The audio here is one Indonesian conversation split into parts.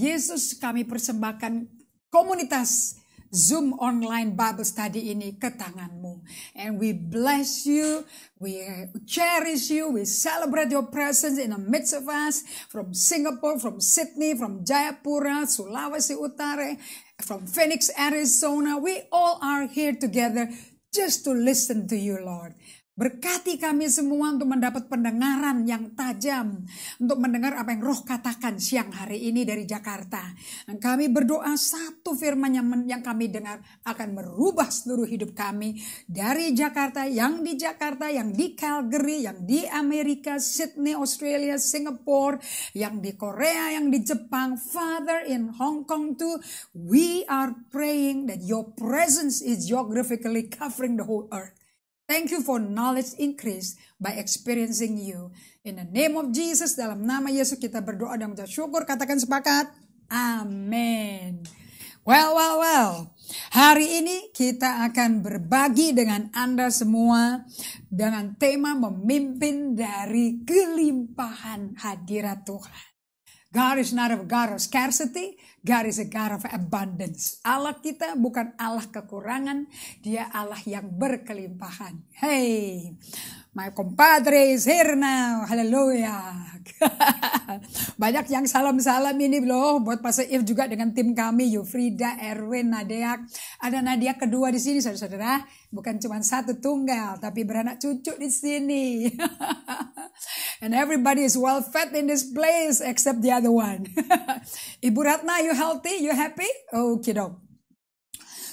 Yesus kami persembahkan komunitas Zoom online Bible study ini ke tanganmu. And we bless you, we cherish you, we celebrate your presence in the midst of us from Singapore, from Sydney, from Jayapura, Sulawesi Utara, from Phoenix, Arizona. We all are here together just to listen to you, Lord. Berkati kami semua untuk mendapat pendengaran yang tajam. Untuk mendengar apa yang roh katakan siang hari ini dari Jakarta. Dan kami berdoa satu firman yang, yang kami dengar akan merubah seluruh hidup kami. Dari Jakarta, yang di Jakarta, yang di Calgary, yang di Amerika, Sydney, Australia, Singapore, yang di Korea, yang di Jepang. Father in Hong Kong too, we are praying that your presence is geographically covering the whole earth. Thank you for knowledge increase by experiencing you. In the name of Jesus, dalam nama Yesus kita berdoa dan mengucap syukur. Katakan sepakat. Amin. Well, well, well. Hari ini kita akan berbagi dengan Anda semua dengan tema memimpin dari kelimpahan hadirat Tuhan. God is not a God of scarcity, God is a God of abundance. Allah kita bukan Allah kekurangan, dia Allah yang berkelimpahan. Hey, My compadre is here now. Haleluya. Banyak yang salam-salam ini loh buat Pastor If juga dengan tim kami Yufrida, Erwin, Nadia. Ada Nadia kedua di sini saudara-saudara. Bukan cuma satu tunggal tapi beranak cucu di sini. And everybody is well fed in this place except the other one. Ibu Ratna, you healthy? You happy? Oke okay, dong.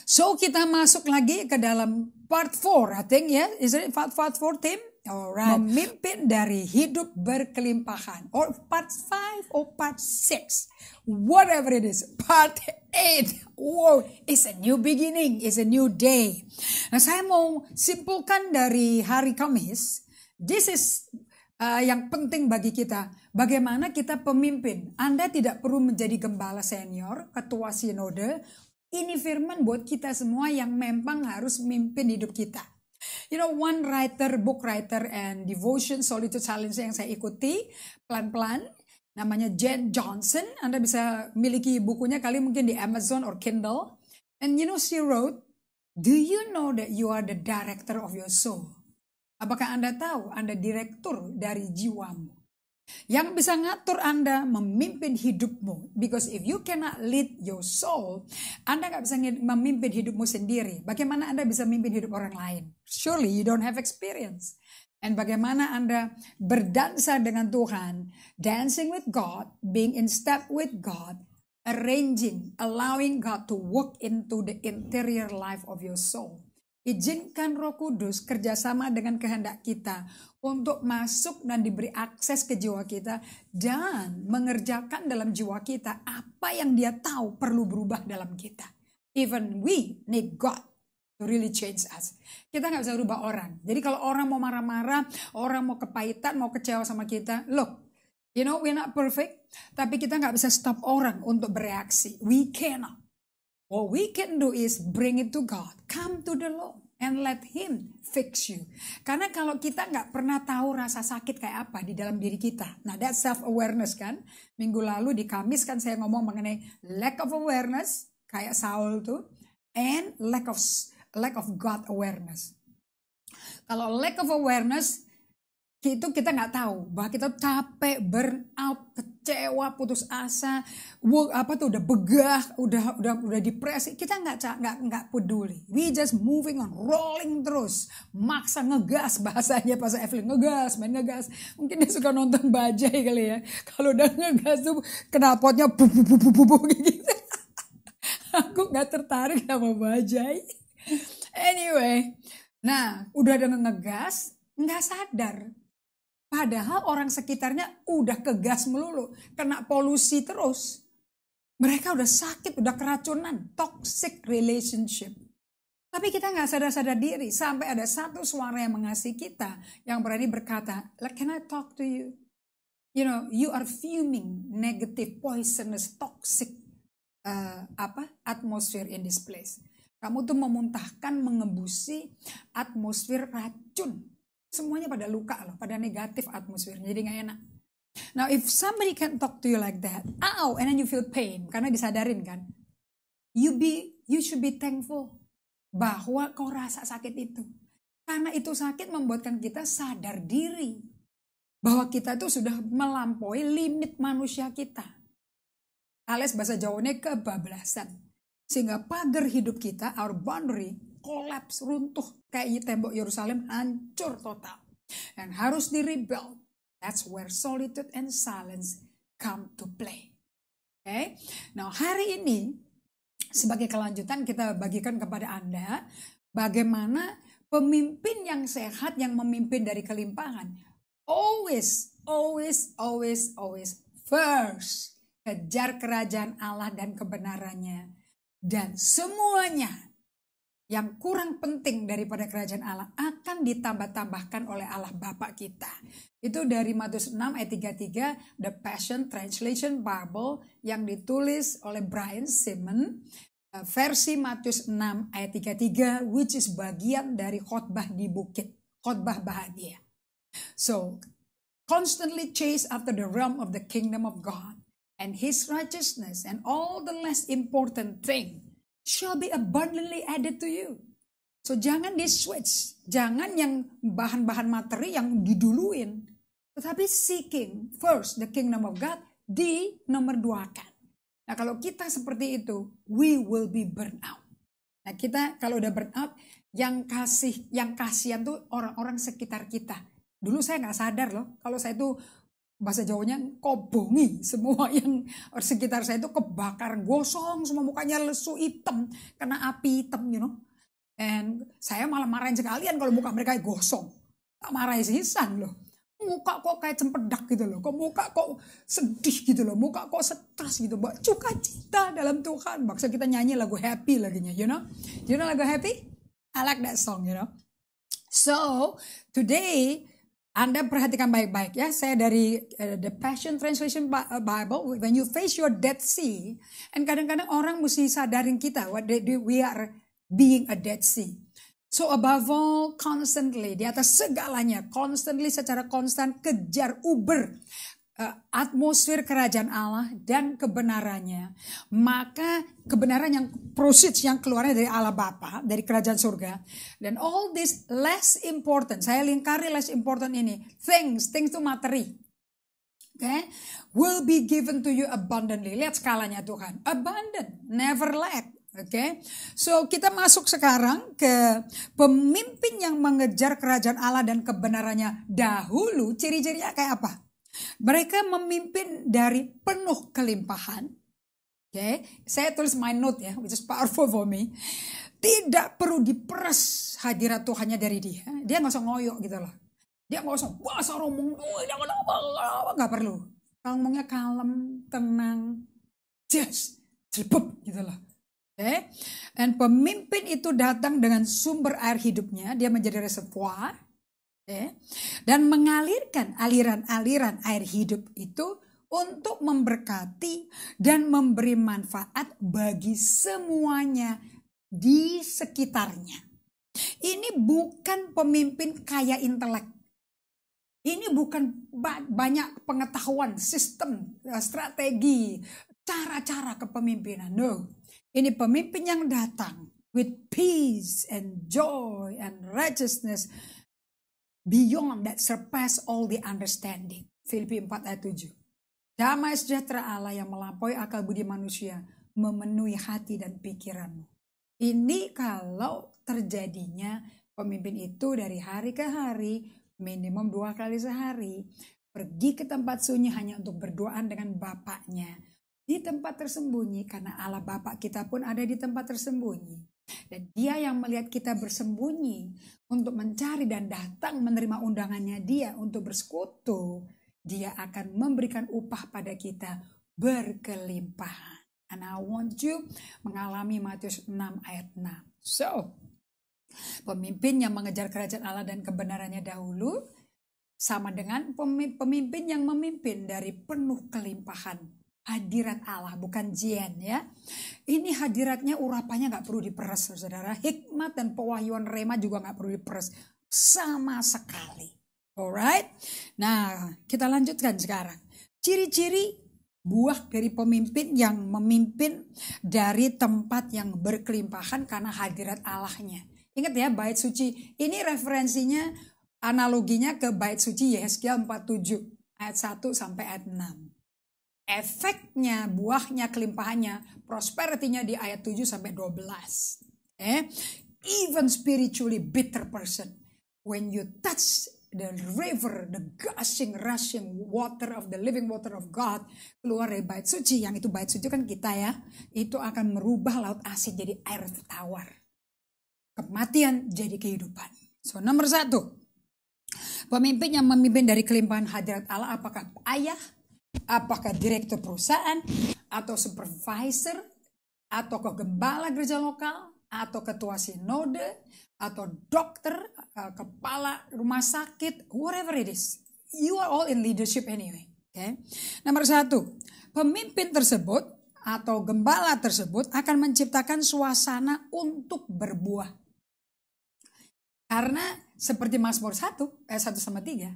So kita masuk lagi ke dalam part 4 I think ya. Yeah? Is it part, 4 4 Tim? Alright. Memimpin dari hidup berkelimpahan. Or part 5 or part 6. Whatever it is. Part 8. Wow. It's a new beginning. It's a new day. Nah saya mau simpulkan dari hari Kamis. This is uh, yang penting bagi kita. Bagaimana kita pemimpin. Anda tidak perlu menjadi gembala senior, ketua sinode, ini firman buat kita semua yang memang harus memimpin hidup kita. You know, one writer, book writer, and devotion solitude challenge yang saya ikuti pelan-pelan, namanya Jen Johnson. Anda bisa miliki bukunya kali mungkin di Amazon or Kindle. And you know, she wrote, Do you know that you are the director of your soul? Apakah Anda tahu Anda direktur dari jiwamu? yang bisa ngatur Anda memimpin hidupmu. Because if you cannot lead your soul, Anda nggak bisa memimpin hidupmu sendiri. Bagaimana Anda bisa memimpin hidup orang lain? Surely you don't have experience. And bagaimana Anda berdansa dengan Tuhan, dancing with God, being in step with God, arranging, allowing God to work into the interior life of your soul. Izinkan Roh Kudus kerjasama dengan kehendak kita untuk masuk dan diberi akses ke jiwa kita dan mengerjakan dalam jiwa kita apa yang dia tahu perlu berubah dalam kita. Even we need God to really change us. Kita nggak bisa rubah orang. Jadi kalau orang mau marah-marah, orang mau kepahitan, mau kecewa sama kita, look, you know we're not perfect, tapi kita nggak bisa stop orang untuk bereaksi. We cannot. What we can do is bring it to God. Come to the Lord and let Him fix you. Karena kalau kita nggak pernah tahu rasa sakit kayak apa di dalam diri kita. Nah, that self awareness kan. Minggu lalu di Kamis kan saya ngomong mengenai lack of awareness kayak Saul tuh and lack of lack of God awareness. Kalau lack of awareness itu kita nggak tahu bahwa kita capek burn out kecewa putus asa work apa tuh udah begah udah udah udah depresi kita nggak nggak nggak peduli we just moving on rolling terus maksa ngegas bahasanya pas Evelyn ngegas main ngegas mungkin dia suka nonton bajai kali ya kalau udah ngegas tuh knalpotnya bu bu bu bu gitu aku nggak tertarik sama bajai anyway nah udah dengan ngegas nggak sadar Padahal orang sekitarnya udah kegas melulu, kena polusi terus. Mereka udah sakit, udah keracunan, toxic relationship. Tapi kita nggak sadar-sadar diri sampai ada satu suara yang mengasihi kita yang berani berkata, "Can I talk to you?" You know, you are fuming negative, poisonous, toxic uh, apa atmosphere in this place. Kamu tuh memuntahkan, mengembusi atmosfer racun semuanya pada luka loh, pada negatif atmosfer. jadi nggak enak. Now if somebody can talk to you like that, ow, and then you feel pain karena disadarin kan, you be you should be thankful bahwa kau rasa sakit itu. Karena itu sakit membuatkan kita sadar diri bahwa kita itu sudah melampaui limit manusia kita. Alias bahasa Jawanya kebablasan. Sehingga pagar hidup kita, our boundary, kolaps, runtuh. kayak tembok Yerusalem hancur total. Dan harus di-rebuild. That's where solitude and silence come to play. Oke, okay? nah hari ini sebagai kelanjutan kita bagikan kepada Anda bagaimana pemimpin yang sehat yang memimpin dari kelimpahan always always always always first kejar kerajaan Allah dan kebenarannya dan semuanya yang kurang penting daripada kerajaan Allah akan ditambah-tambahkan oleh Allah Bapa kita. Itu dari Matius 6 ayat 33 The Passion Translation Bible yang ditulis oleh Brian Simon eh, versi Matius 6 ayat 33 which is bagian dari khotbah di bukit, khotbah bahagia. So, constantly chase after the realm of the kingdom of God and his righteousness and all the less important things shall be abundantly added to you. So jangan di switch, jangan yang bahan-bahan materi yang diduluin. Tetapi seeking first the kingdom of God di nomor dua kan. Nah kalau kita seperti itu, we will be burnt out. Nah kita kalau udah burnt out, yang kasih, yang kasihan tuh orang-orang sekitar kita. Dulu saya nggak sadar loh, kalau saya tuh bahasa Jawanya kobongi semua yang sekitar saya itu kebakar gosong semua mukanya lesu hitam kena api hitam you know and saya malah marahin sekalian kalau muka mereka gosong tak marahin sisan loh muka kok kayak cempedak gitu loh kok muka kok sedih gitu loh muka kok stres gitu mbak cuka cita dalam Tuhan maksud kita nyanyi lagu happy lagunya you know you know lagu happy I like that song you know so today anda perhatikan baik-baik ya. Saya dari uh, The Passion Translation eh, Bible. When you face your dead sea, and kadang-kadang orang mesti sadarin kita, what they, do, we are being a dead sea. So above all, constantly, di atas segalanya, constantly secara konstan, kejar, uber. Eh, atmosfer kerajaan Allah dan kebenarannya, maka kebenaran yang proceeds yang keluarnya dari Allah Bapa, dari kerajaan surga, dan all this less important, saya lingkari less important ini, things, things to materi, oke, okay? will be given to you abundantly. Lihat skalanya Tuhan, abundant, never lack, Oke, okay? so kita masuk sekarang ke pemimpin yang mengejar kerajaan Allah dan kebenarannya dahulu. Ciri-cirinya kayak apa? Mereka memimpin dari penuh kelimpahan. Oke, okay? saya tulis my note ya, which is powerful for me. Tidak perlu diperas hadirat Tuhannya dari dia. Dia nggak usah ngoyok gitu loh. Dia nggak usah bahasa ngomong, nggak perlu. Ngomongnya kalem, tenang, just jelebep gitu loh. Okay? Dan pemimpin itu datang dengan sumber air hidupnya, dia menjadi reservoir Eh? dan mengalirkan aliran-aliran air hidup itu untuk memberkati dan memberi manfaat bagi semuanya di sekitarnya. Ini bukan pemimpin kaya intelek. Ini bukan banyak pengetahuan, sistem, eh, strategi, cara-cara kepemimpinan. No. Ini pemimpin yang datang with peace and joy and righteousness beyond that surpass all the understanding. Filipi 4 ayat 7. Damai sejahtera Allah yang melampaui akal budi manusia memenuhi hati dan pikiranmu. Ini kalau terjadinya pemimpin itu dari hari ke hari, minimum dua kali sehari, pergi ke tempat sunyi hanya untuk berdoaan dengan Bapaknya. Di tempat tersembunyi, karena Allah Bapak kita pun ada di tempat tersembunyi. Dan dia yang melihat kita bersembunyi untuk mencari dan datang menerima undangannya dia untuk bersekutu, dia akan memberikan upah pada kita berkelimpahan. And I want you mengalami Matius 6 ayat 6. So, pemimpin yang mengejar kerajaan Allah dan kebenarannya dahulu, sama dengan pemimpin yang memimpin dari penuh kelimpahan hadirat Allah, bukan jian ya. Ini hadiratnya urapannya nggak perlu diperes, saudara. Hikmat dan pewahyuan rema juga nggak perlu diperes sama sekali. Alright. Nah, kita lanjutkan sekarang. Ciri-ciri buah dari pemimpin yang memimpin dari tempat yang berkelimpahan karena hadirat Allahnya. Ingat ya bait suci. Ini referensinya analoginya ke bait suci Yeskia 47 ayat 1 sampai ayat 6 efeknya, buahnya, kelimpahannya, prosperity-nya di ayat 7 sampai 12. Eh, even spiritually bitter person, when you touch the river, the gushing, rushing water of the living water of God, keluar dari bait suci, yang itu bait suci kan kita ya, itu akan merubah laut asin jadi air tawar. Kematian jadi kehidupan. So, nomor satu, pemimpin yang memimpin dari kelimpahan hadirat Allah apakah ayah, apakah direktur perusahaan atau supervisor atau kegembala gereja lokal atau ketua sinode atau dokter eh, kepala rumah sakit whatever it is you are all in leadership anyway okay? nomor satu pemimpin tersebut atau gembala tersebut akan menciptakan suasana untuk berbuah karena seperti Mazmur 1 eh 1 sama 3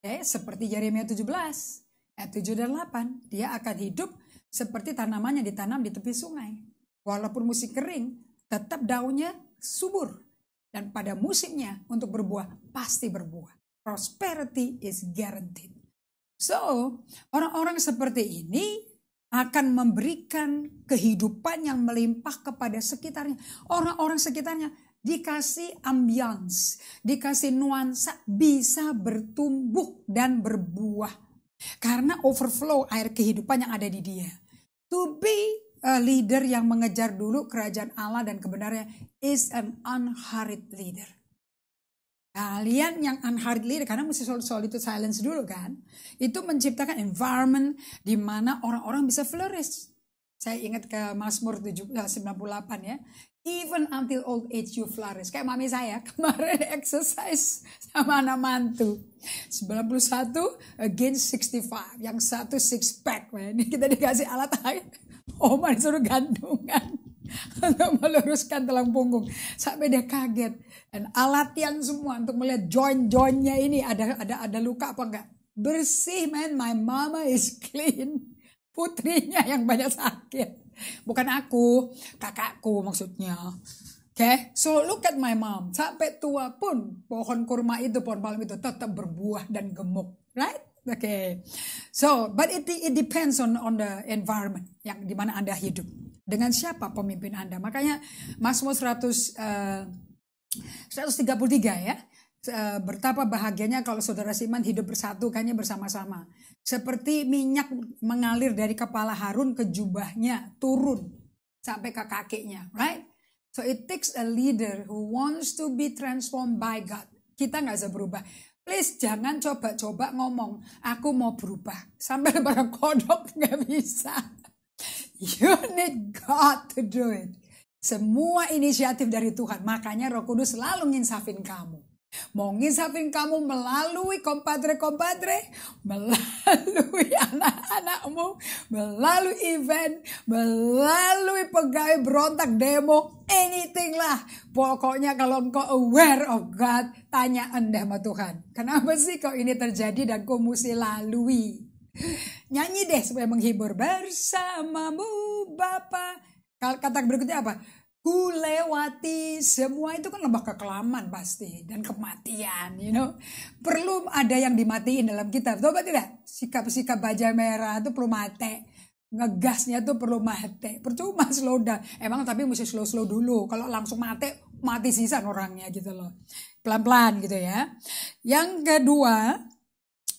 okay? seperti Yeremia 17 Ayat 7 dan 8, dia akan hidup seperti tanamannya ditanam di tepi sungai. Walaupun musim kering, tetap daunnya subur. Dan pada musimnya untuk berbuah, pasti berbuah. Prosperity is guaranteed. So, orang-orang seperti ini akan memberikan kehidupan yang melimpah kepada sekitarnya. Orang-orang sekitarnya dikasih ambience dikasih nuansa bisa bertumbuh dan berbuah. Karena overflow air kehidupan yang ada di dia. To be a leader yang mengejar dulu kerajaan Allah dan kebenarannya is an unhurried leader. Kalian yang unhurried leader karena mesti solitude silence dulu kan. Itu menciptakan environment di mana orang-orang bisa flourish. Saya ingat ke Mazmur 98 eh, ya. Even until old age you flourish. Kayak mami saya kemarin exercise sama anak mantu. 91 against 65. Yang satu six pack. Man. Ini kita dikasih alat Oh Oma disuruh gantungan untuk meluruskan tulang punggung sampai dia kaget dan alat yang semua untuk melihat join-joinnya ini ada ada ada luka apa enggak bersih man my mama is clean putrinya yang banyak sakit bukan aku kakakku maksudnya Oke, okay? so look at my mom. Sampai tua pun pohon kurma itu, pohon palem itu tetap berbuah dan gemuk, right? Oke, okay. so but it it depends on on the environment yang di mana anda hidup. Dengan siapa pemimpin anda? Makanya Mazmur 100 uh, 133 ya Eh, betapa bahagianya kalau saudara Siman hidup bersatu kayaknya bersama-sama. Seperti minyak mengalir dari kepala Harun ke jubahnya turun sampai ke kakeknya, right? So it takes a leader who wants to be transformed by God. Kita nggak bisa berubah. Please jangan coba-coba ngomong, aku mau berubah. Sampai barang kodok nggak bisa. You need God to do it. Semua inisiatif dari Tuhan. Makanya roh kudus selalu nginsafin kamu. Mau ngisapin kamu melalui kompadre-kompadre, melalui anak-anakmu, melalui event, melalui pegawai berontak demo, anything lah. Pokoknya kalau engkau aware of God, tanya anda sama Tuhan. Kenapa sih kau ini terjadi dan kau mesti lalui? Nyanyi deh supaya menghibur bersamamu bapak. Kata berikutnya apa? ku lewati semua itu kan lembah kekelaman pasti dan kematian you know perlu ada yang dimatiin dalam kita coba tidak sikap-sikap baja merah itu perlu mati ngegasnya tuh perlu mati percuma slow down emang tapi mesti slow slow dulu kalau langsung mati mati sisa orangnya gitu loh pelan-pelan gitu ya yang kedua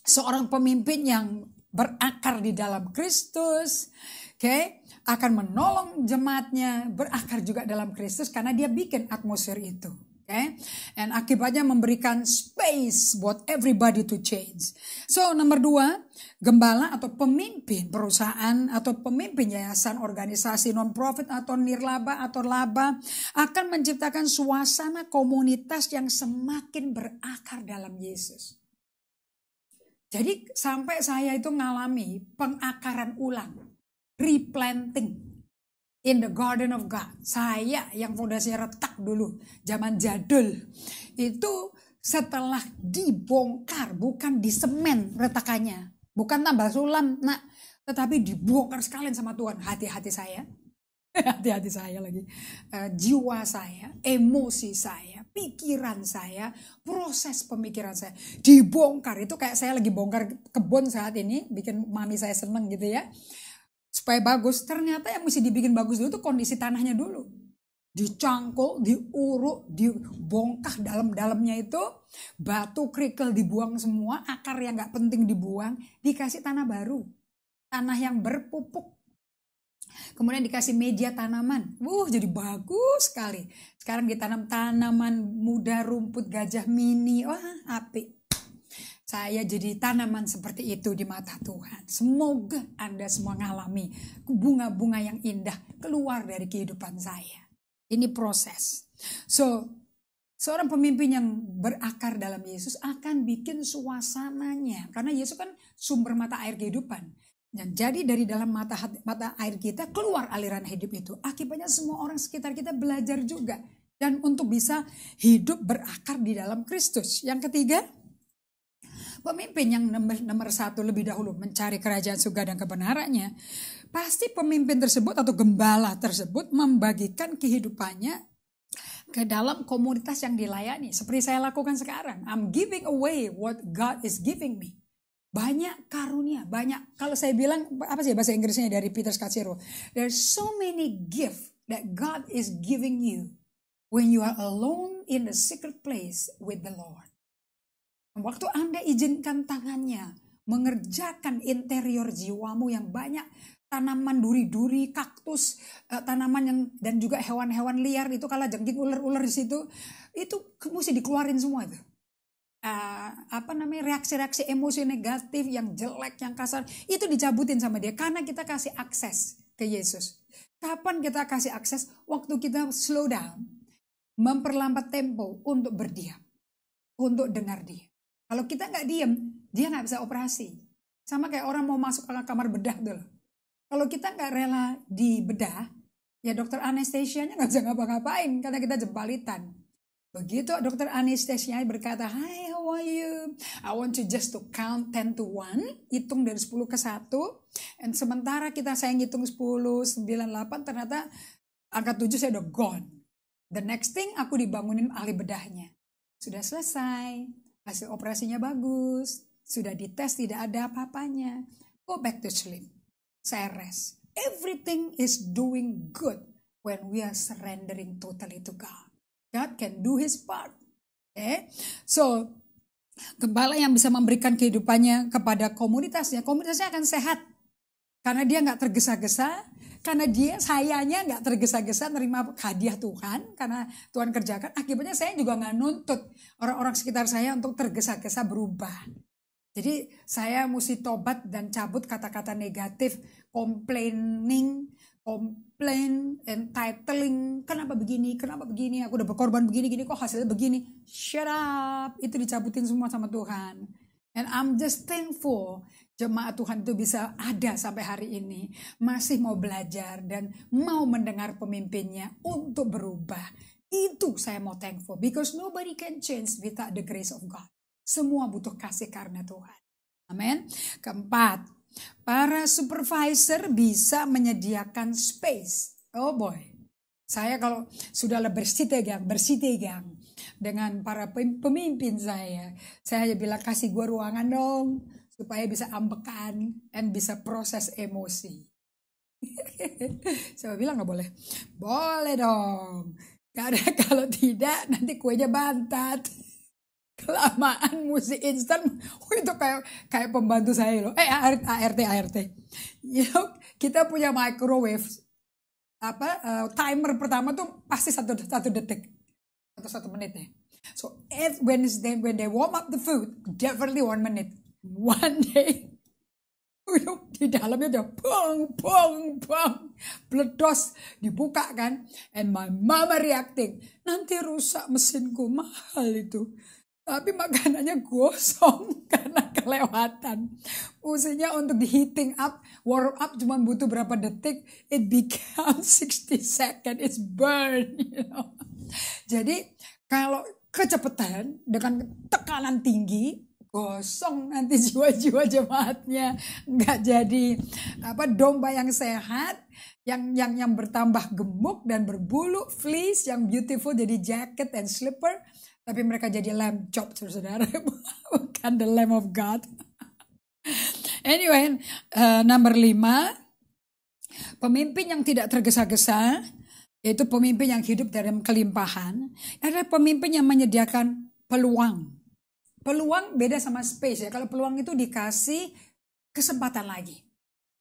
seorang pemimpin yang berakar di dalam Kristus oke okay? akan menolong jemaatnya berakar juga dalam Kristus karena dia bikin atmosfer itu. Okay? dan akibatnya memberikan space buat everybody to change. So nomor dua, gembala atau pemimpin perusahaan atau pemimpin yayasan organisasi non-profit atau nirlaba atau laba akan menciptakan suasana komunitas yang semakin berakar dalam Yesus. Jadi sampai saya itu ngalami pengakaran ulang replanting in the garden of God. Saya yang fondasi retak dulu zaman jadul itu setelah dibongkar bukan di semen retakannya, bukan tambah sulam, nak, tetapi dibongkar sekalian sama Tuhan. Hati-hati saya, hati-hati saya lagi, uh, jiwa saya, emosi saya, pikiran saya, proses pemikiran saya dibongkar. Itu kayak saya lagi bongkar kebun saat ini, bikin mami saya seneng gitu ya supaya bagus. Ternyata yang mesti dibikin bagus dulu tuh kondisi tanahnya dulu. Dicangkul, diuruk, dibongkah dalam-dalamnya itu. Batu kerikil dibuang semua, akar yang nggak penting dibuang. Dikasih tanah baru. Tanah yang berpupuk. Kemudian dikasih media tanaman. Wuh jadi bagus sekali. Sekarang ditanam tanaman muda rumput gajah mini. Wah api saya jadi tanaman seperti itu di mata Tuhan. Semoga Anda semua mengalami bunga-bunga yang indah keluar dari kehidupan saya. Ini proses. So, seorang pemimpin yang berakar dalam Yesus akan bikin suasananya. Karena Yesus kan sumber mata air kehidupan. Dan jadi dari dalam mata, mata air kita keluar aliran hidup itu. Akibatnya semua orang sekitar kita belajar juga. Dan untuk bisa hidup berakar di dalam Kristus. Yang ketiga, Pemimpin yang nomor, nomor satu lebih dahulu mencari kerajaan surga dan kebenarannya, pasti pemimpin tersebut atau gembala tersebut membagikan kehidupannya ke dalam komunitas yang dilayani. Seperti saya lakukan sekarang. I'm giving away what God is giving me. Banyak karunia, banyak. Kalau saya bilang, apa sih bahasa Inggrisnya dari Peter Scacero? There's so many gift that God is giving you when you are alone in the secret place with the Lord. Waktu Anda izinkan tangannya mengerjakan interior jiwamu yang banyak tanaman duri-duri, kaktus, eh, tanaman yang dan juga hewan-hewan liar itu kalau jengking ular-ular di situ itu mesti dikeluarin semua itu. Uh, apa namanya reaksi-reaksi emosi negatif yang jelek yang kasar itu dicabutin sama dia karena kita kasih akses ke Yesus. Kapan kita kasih akses? Waktu kita slow down, memperlambat tempo untuk berdiam, untuk dengar dia. Kalau kita nggak diem, dia nggak bisa operasi. Sama kayak orang mau masuk ke kamar bedah dulu. Kalau kita nggak rela di bedah, ya dokter anestesianya nggak bisa ngapa-ngapain karena kita jempalitan. Begitu dokter anestesia berkata, Hi, how are you? I want you just to count 10 to 1. Hitung dari 10 ke 1. Dan sementara kita sayang hitung 10, 9, 8, ternyata angka 7 saya udah gone. The next thing aku dibangunin ahli bedahnya. Sudah selesai hasil operasinya bagus, sudah dites tidak ada apa-apanya. Go back to sleep. Saya rest. Everything is doing good when we are surrendering totally to God. God can do his part. Okay? Eh? So, gembala yang bisa memberikan kehidupannya kepada komunitasnya, komunitasnya akan sehat. Karena dia nggak tergesa-gesa, karena dia sayanya nggak tergesa-gesa nerima hadiah Tuhan karena Tuhan kerjakan akibatnya saya juga nggak nuntut orang-orang sekitar saya untuk tergesa-gesa berubah jadi saya mesti tobat dan cabut kata-kata negatif complaining complain entitling kenapa begini kenapa begini aku udah berkorban begini gini kok hasilnya begini shut up itu dicabutin semua sama Tuhan and I'm just thankful jemaat Tuhan itu bisa ada sampai hari ini, masih mau belajar dan mau mendengar pemimpinnya untuk berubah. Itu saya mau thankful because nobody can change without the grace of God. Semua butuh kasih karena Tuhan. Amin. Keempat, para supervisor bisa menyediakan space. Oh boy. Saya kalau sudah bersih tegang, bersih tegang dengan para pemimpin saya, saya hanya bilang kasih gue ruangan dong supaya bisa ambekan and bisa proses emosi. Saya bilang nggak boleh. Boleh dong. Karena kalau tidak nanti kuenya bantat. Kelamaan musik instan oh, itu kayak kayak pembantu saya loh. Eh ART ART. You know, kita punya microwave apa uh, timer pertama tuh pasti satu satu detik atau satu menit ya. So if when they when they warm up the food definitely one minute one day di dalamnya udah bong bong bong bledos dibuka kan and my mama reacting nanti rusak mesinku mahal itu tapi makanannya gosong karena kelewatan. usinya untuk di heating up, warm up cuma butuh berapa detik, it becomes 60 second, it's burn. You know? Jadi kalau kecepatan dengan tekanan tinggi, gosong nanti jiwa-jiwa jemaatnya nggak jadi apa domba yang sehat yang yang yang bertambah gemuk dan berbulu fleece yang beautiful jadi jacket and slipper tapi mereka jadi lamb chop saudara bukan the lamb of God anyway uh, eh, number lima pemimpin yang tidak tergesa-gesa yaitu pemimpin yang hidup dalam kelimpahan adalah pemimpin yang menyediakan peluang peluang beda sama space ya. Kalau peluang itu dikasih kesempatan lagi.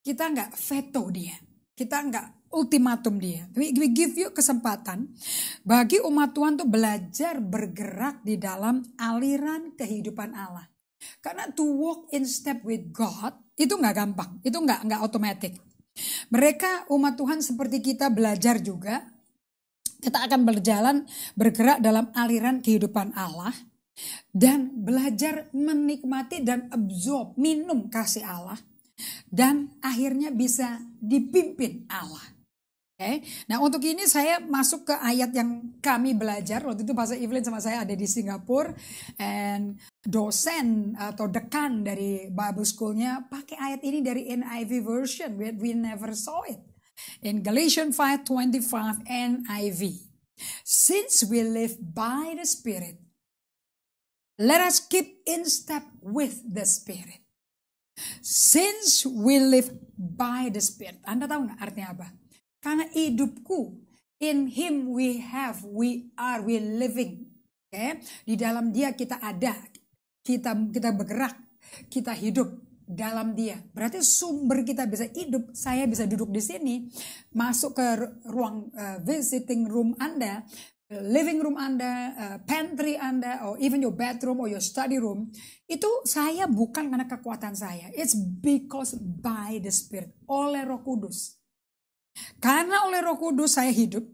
Kita nggak veto dia. Kita nggak ultimatum dia. We, we give you kesempatan bagi umat Tuhan tuh belajar bergerak di dalam aliran kehidupan Allah. Karena to walk in step with God itu nggak gampang, itu nggak nggak otomatis. Mereka umat Tuhan seperti kita belajar juga, kita akan berjalan bergerak dalam aliran kehidupan Allah dan belajar menikmati dan absorb minum kasih Allah dan akhirnya bisa dipimpin Allah. Oke. Okay? Nah, untuk ini saya masuk ke ayat yang kami belajar. Waktu itu Pastor Evelyn sama saya ada di Singapura and dosen atau dekan dari Bible School-nya pakai ayat ini dari NIV version. We, we never saw it. In Galatians 5:25 NIV. Since we live by the Spirit, Let us keep in step with the Spirit. Since we live by the Spirit. Anda tahu nggak artinya apa? Karena hidupku, in Him we have, we are, we living. Okay? Di dalam Dia kita ada, kita kita bergerak, kita hidup dalam Dia. Berarti sumber kita bisa hidup, saya bisa duduk di sini, masuk ke ruang uh, visiting room Anda, living room Anda, eh, pantry Anda, or even your bedroom or your study room, itu saya bukan karena kekuatan saya. It's because by the Spirit, oleh Roh Kudus. Karena oleh Roh Kudus saya hidup,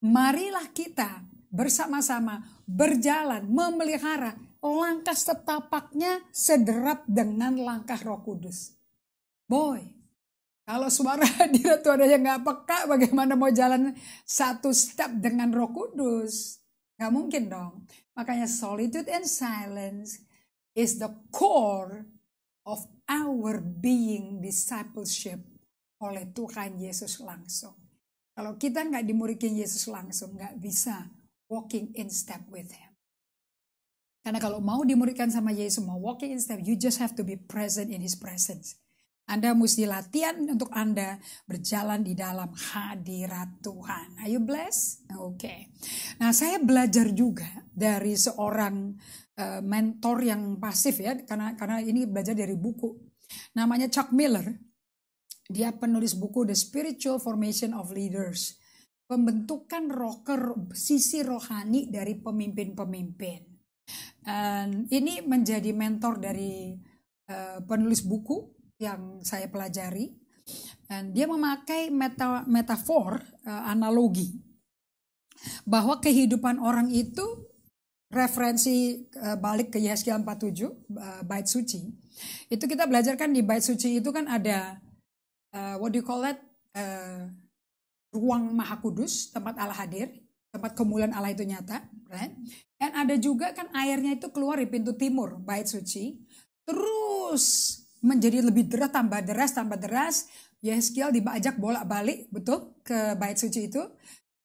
marilah kita bersama-sama berjalan, memelihara langkah setapaknya sederap dengan langkah Roh Kudus. Boy, kalau suara hadirat Tuhan aja nggak peka, bagaimana mau jalan satu step dengan Roh Kudus? Gak mungkin dong. Makanya solitude and silence is the core of our being discipleship oleh Tuhan Yesus langsung. Kalau kita nggak dimurikin Yesus langsung, nggak bisa walking in step with Him. Karena kalau mau dimurikan sama Yesus, mau walking in step, you just have to be present in His presence anda mesti latihan untuk Anda berjalan di dalam hadirat Tuhan. Are you blessed? Oke. Okay. Nah, saya belajar juga dari seorang uh, mentor yang pasif ya, karena karena ini belajar dari buku. Namanya Chuck Miller. Dia penulis buku The Spiritual Formation of Leaders. Pembentukan rocker sisi rohani dari pemimpin-pemimpin. Dan ini menjadi mentor dari uh, penulis buku yang saya pelajari dan dia memakai meta, metafor uh, analogi bahwa kehidupan orang itu referensi uh, balik ke Yeskiel 47 uh, eh, bait suci itu kita belajarkan di bait suci itu kan ada uh, what do you call it uh, ruang maha kudus tempat Allah hadir tempat kemuliaan Allah itu nyata right dan ada juga kan airnya itu keluar di pintu timur bait suci terus menjadi lebih deras tambah deras tambah deras Yeskiel dibajak bolak-balik betul ke bait suci itu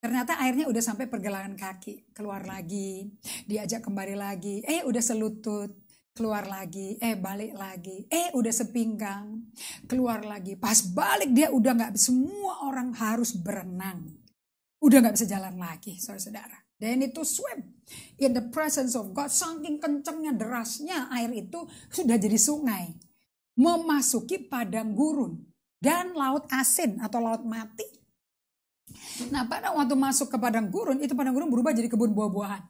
ternyata airnya udah sampai pergelangan kaki keluar lagi diajak kembali lagi eh udah selutut keluar lagi eh balik lagi eh udah sepinggang keluar lagi pas balik dia udah nggak semua orang harus berenang udah nggak bisa jalan lagi saudara-saudara dan itu swim in the presence of God saking kencengnya derasnya air itu sudah jadi sungai memasuki padang gurun dan laut asin atau laut mati. Nah pada waktu masuk ke padang gurun, itu padang gurun berubah jadi kebun buah-buahan.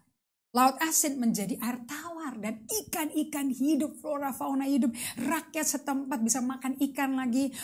Laut asin menjadi air tawar dan ikan-ikan hidup, flora fauna hidup. Rakyat setempat bisa makan ikan lagi,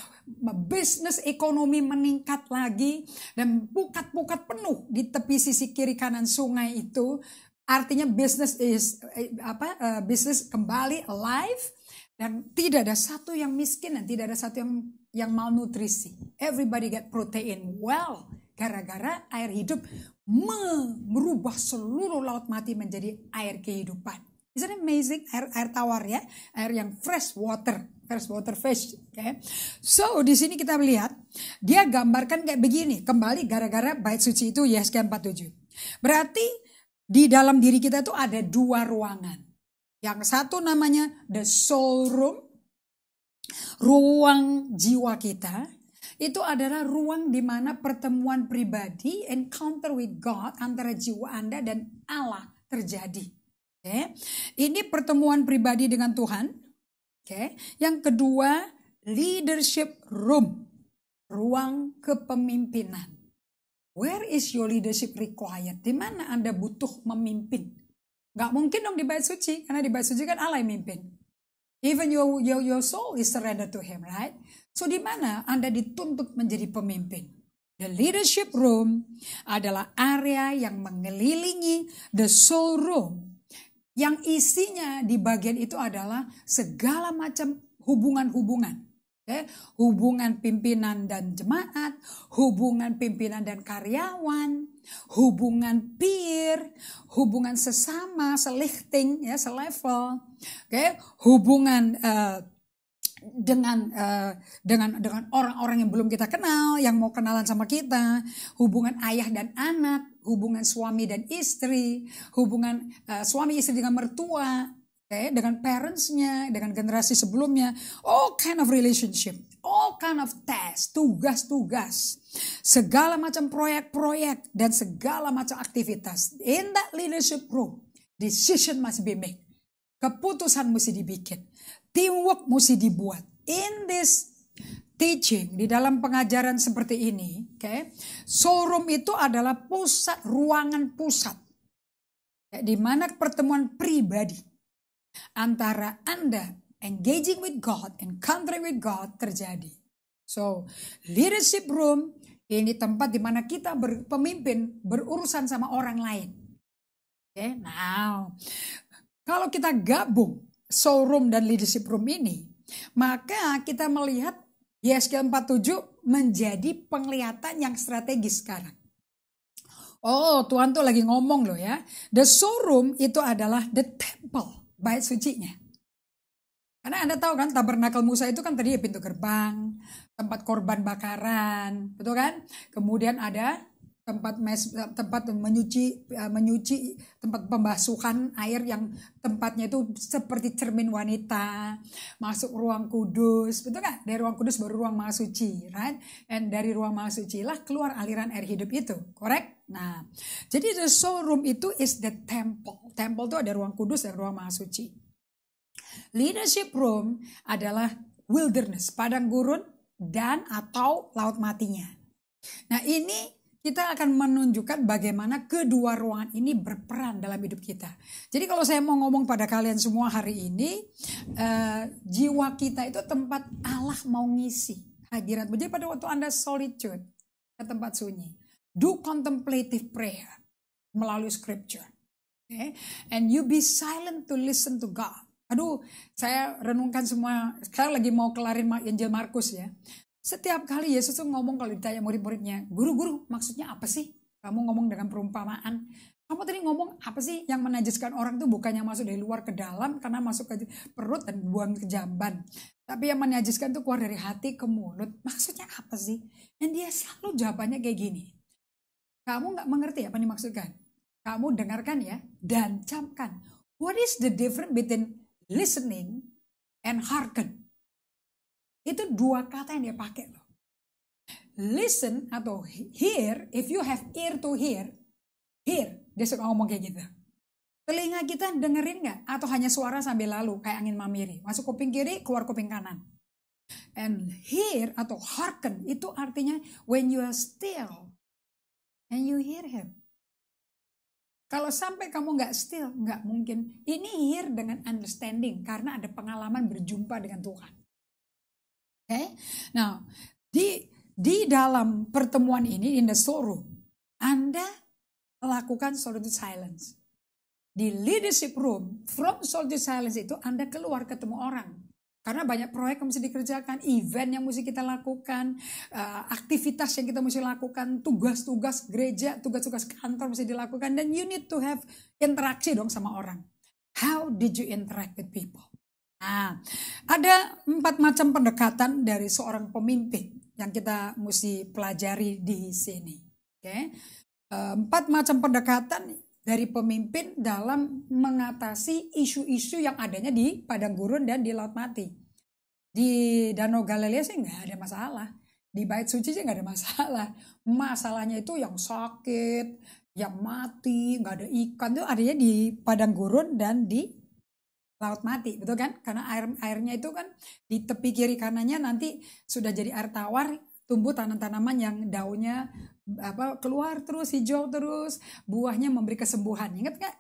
bisnis ekonomi meningkat lagi. Dan pukat-pukat penuh di tepi sisi kiri kanan sungai itu. Artinya bisnis is eh, apa eh, bisnis kembali alive dan tidak ada satu yang miskin dan tidak ada satu yang yang malnutrisi. Everybody get protein. Well, gara-gara air hidup merubah seluruh laut mati menjadi air kehidupan. Isn't it amazing? Air, air tawar ya, air yang fresh water, fresh water fish. Okay. So di sini kita melihat dia gambarkan kayak begini. Kembali gara-gara bait suci itu Yesaya 47. Berarti di dalam diri kita itu ada dua ruangan. Yang satu namanya the soul room, ruang jiwa kita. Itu adalah ruang di mana pertemuan pribadi, encounter with God antara jiwa Anda dan Allah terjadi. Oke. Okay. Ini pertemuan pribadi dengan Tuhan. Oke. Okay. Yang kedua, leadership room, ruang kepemimpinan. Where is your leadership required? Di mana Anda butuh memimpin? Gak mungkin dong di bait suci, karena di bait suci kan Allah yang mimpin. Even your, your, your soul is surrendered to Him, right? So di mana Anda dituntut menjadi pemimpin? The leadership room adalah area yang mengelilingi the soul room. Yang isinya di bagian itu adalah segala macam hubungan-hubungan. Okay. Eh, hubungan pimpinan dan jemaat, hubungan pimpinan dan karyawan, hubungan peer, hubungan sesama, selifting ya, selevel, okay? hubungan uh, dengan uh, dengan dengan orang-orang yang belum kita kenal, yang mau kenalan sama kita, hubungan ayah dan anak, hubungan suami dan istri, hubungan uh, suami istri dengan mertua, okay, dengan parentsnya, dengan generasi sebelumnya, all kind of relationship, all kind of test, tugas-tugas, segala macam proyek-proyek dan segala macam aktivitas. In that leadership room, decision must be made. Keputusan mesti dibikin, teamwork mesti dibuat. In this teaching di dalam pengajaran seperti ini, oke, okay, showroom itu adalah pusat ruangan pusat, ya, di mana pertemuan pribadi antara Anda engaging with God and country with God terjadi. So, leadership room ini tempat di mana kita ber, pemimpin berurusan sama orang lain. Oke, okay, now kalau kita gabung showroom dan leadership room ini, maka kita melihat YSK 47 menjadi penglihatan yang strategis sekarang. Oh, Tuhan tuh lagi ngomong loh ya. The showroom itu adalah the temple bait sucinya. Karena Anda tahu kan tabernakel Musa itu kan tadi pintu gerbang, tempat korban bakaran, betul kan? Kemudian ada tempat mes, tempat menyuci eh, menyuci tempat pembasuhan air yang tempatnya itu seperti cermin wanita masuk ruang kudus betul kan dari ruang kudus baru ruang maha suci right and dari ruang maha suci lah keluar aliran air hidup itu correct Nah, jadi the showroom itu is the temple. Temple itu ada ruang kudus dan ruang maha suci. Leadership room adalah wilderness, padang gurun dan atau laut matinya. Nah, ini kita akan menunjukkan bagaimana kedua ruangan ini berperan dalam hidup kita. Jadi kalau saya mau ngomong pada kalian semua hari ini, uh, jiwa kita itu tempat Allah mau ngisi hadirat. Jadi pada waktu Anda solitude, ke tempat sunyi do contemplative prayer melalui scripture. Okay? And you be silent to listen to God. Aduh, saya renungkan semua. Saya lagi mau kelarin Injil Markus ya. Setiap kali Yesus tuh ngomong kalau ditanya murid-muridnya, guru-guru maksudnya apa sih? Kamu ngomong dengan perumpamaan. Kamu tadi ngomong apa sih yang menajiskan orang tuh bukannya masuk dari luar ke dalam karena masuk ke perut dan buang ke jamban. Tapi yang menajiskan itu keluar dari hati ke mulut. Maksudnya apa sih? Dan dia selalu jawabannya kayak gini. Kamu nggak mengerti apa dimaksudkan? Kamu dengarkan ya dan camkan. What is the difference between listening and hearken? Itu dua kata yang dia pakai loh. Listen atau hear, if you have ear to hear, hear. Dia suka ngomong kayak gitu. Telinga kita dengerin nggak? Atau hanya suara sambil lalu kayak angin mamiri. Masuk kuping kiri, keluar kuping kanan. And hear atau hearken itu artinya when you are still and you hear him. Kalau sampai kamu nggak still, nggak mungkin. Ini hear dengan understanding karena ada pengalaman berjumpa dengan Tuhan. Oke, okay? nah di di dalam pertemuan ini in the room, Anda lakukan solitude silence. Di leadership room, from solitude silence itu Anda keluar ketemu orang karena banyak proyek yang mesti dikerjakan, event yang mesti kita lakukan, eh, aktivitas yang kita mesti lakukan, tugas-tugas gereja, tugas-tugas kantor mesti dilakukan. Dan you need to have interaksi dong sama orang. How did you interact with people? Nah, ada empat macam pendekatan dari seorang pemimpin yang kita mesti pelajari di sini. Oke, okay? Eh, empat macam pendekatan dari pemimpin dalam mengatasi isu-isu yang adanya di padang gurun dan di laut mati. Di Danau Galilea sih nggak ada masalah. Di bait suci sih nggak ada masalah. Masalahnya itu yang sakit, yang mati, nggak ada ikan itu adanya di padang gurun dan di laut mati, betul kan? Karena air airnya itu kan di tepi kiri kanannya nanti sudah jadi air tawar, tumbuh tanaman-tanaman yang daunnya apa keluar terus hijau terus buahnya memberi kesembuhan ingat nggak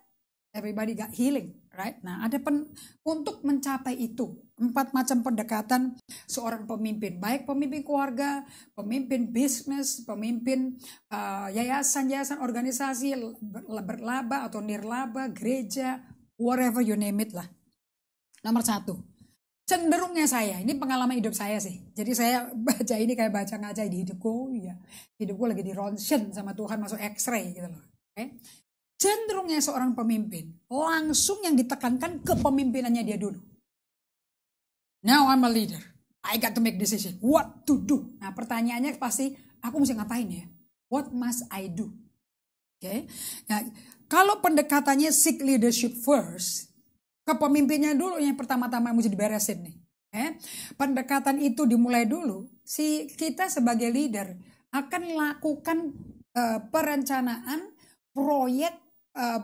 everybody got healing right nah ada pen, untuk mencapai itu empat macam pendekatan seorang pemimpin baik pemimpin keluarga pemimpin bisnis pemimpin uh, eh, yayasan yayasan organisasi berlaba atau nirlaba gereja whatever you name it lah nomor satu cenderungnya saya ini pengalaman hidup saya sih jadi saya baca ini kayak baca ngaca di hidupku ya hidupku lagi di ronsen sama Tuhan masuk X-ray gitu loh okay? cenderungnya seorang pemimpin langsung yang ditekankan kepemimpinannya dia dulu now I'm a leader I got to make decision what to do nah pertanyaannya pasti aku mesti ngapain ya what must I do oke okay? nah kalau pendekatannya seek leadership first kepemimpinnya dulu yang pertama-tama mesti diberesin nih. Eh, pendekatan itu dimulai dulu. Si kita sebagai leader akan lakukan uh, perencanaan proyek uh,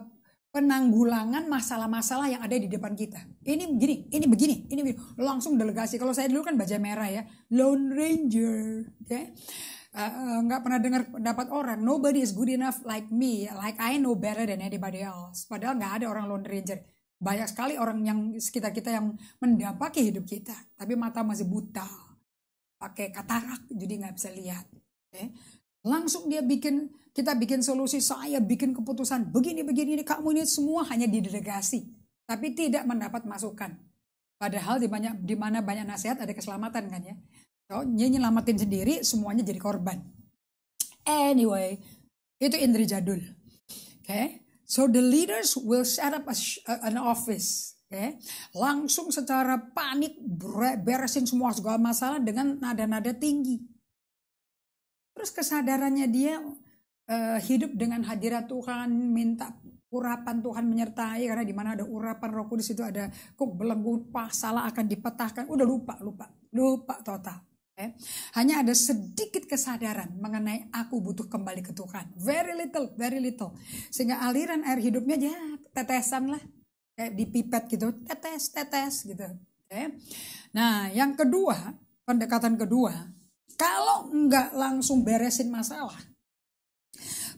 penanggulangan masalah-masalah yang ada di depan kita. Ini begini, ini begini, ini begini. langsung delegasi. Kalau saya dulu kan baja merah ya, Lone Ranger, oke. Ya. Eh, okay? nggak uh, pernah dengar pendapat orang nobody is good enough like me like I know better than anybody else padahal nggak ada orang lone ranger banyak sekali orang yang sekitar kita yang mendapati hidup kita, tapi mata masih buta, pakai katarak, jadi nggak bisa lihat. Okay. Langsung dia bikin, kita bikin solusi, saya bikin keputusan, begini, begini, ini kamu ini semua hanya didelegasi, tapi tidak mendapat masukan. Padahal di banyak di mana banyak nasihat ada keselamatan kan ya. So, nyelamatin sendiri, semuanya jadi korban. Anyway, itu Indri Jadul. Oke. Okay. So the leaders will set up a, an office. Okay. Langsung secara panik beresin semua segala masalah dengan nada-nada tinggi. Terus kesadarannya dia uh, hidup dengan hadirat Tuhan, minta urapan Tuhan menyertai karena di mana ada urapan Roh Kudus itu ada kok belenggu pasalah akan dipetahkan. Udah lupa, lupa, lupa total. Eh, hanya ada sedikit kesadaran mengenai aku butuh kembali ke Tuhan. Very little, very little. Sehingga aliran air hidupnya ya tetesan lah. Kayak eh, di pipet gitu, tetes, tetes gitu. Eh, nah yang kedua, pendekatan kedua. Kalau nggak langsung beresin masalah.